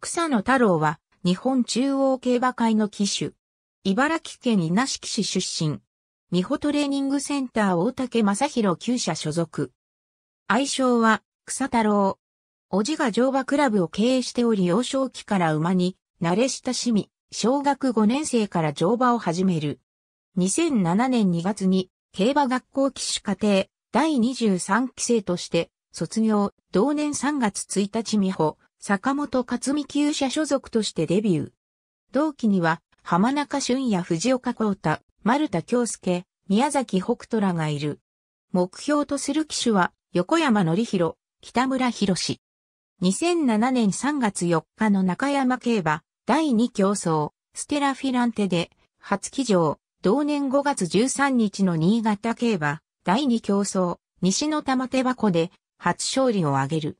草野太郎は、日本中央競馬会の騎手。茨城県稲敷市出身。美穂トレーニングセンター大竹正宏旧社所属。愛称は、草太郎。おじが乗馬クラブを経営しており幼少期から馬に慣れ親しみ、小学5年生から乗馬を始める。2007年2月に競馬学校騎手課程第23期生として卒業、同年3月1日美穂、坂本勝美旧社所属としてデビュー。同期には、浜中俊也藤岡光太、丸田京介、宮崎北斗らがいる。目標とする機種は、横山則弘、北村博士。2007年3月4日の中山競馬、第2競争、ステラフィランテで、初騎乗、同年5月13日の新潟競馬、第2競争、西の玉手箱で、初勝利を挙げる。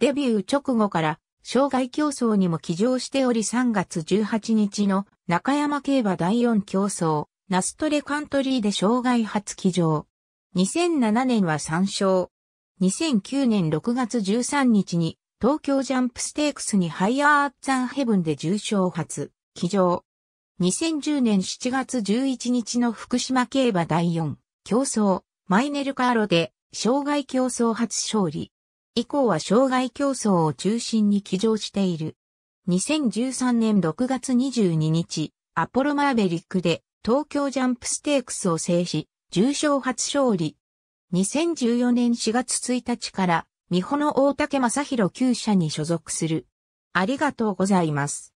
デビュー直後から、障害競争にも騎乗しており3月18日の中山競馬第4競争、ナストレカントリーで障害初騎乗。2007年は3勝。2009年6月13日に東京ジャンプステークスにハイアーツアンヘブンで重賞初、騎乗。2010年7月11日の福島競馬第4競争、マイネルカーロで、障害競争初勝利。以降は障害競争を中心に起乗している。2013年6月22日、アポロマーベリックで東京ジャンプステークスを制し、重賞初勝利。2014年4月1日から、美穂の大竹正宏旧社に所属する。ありがとうございます。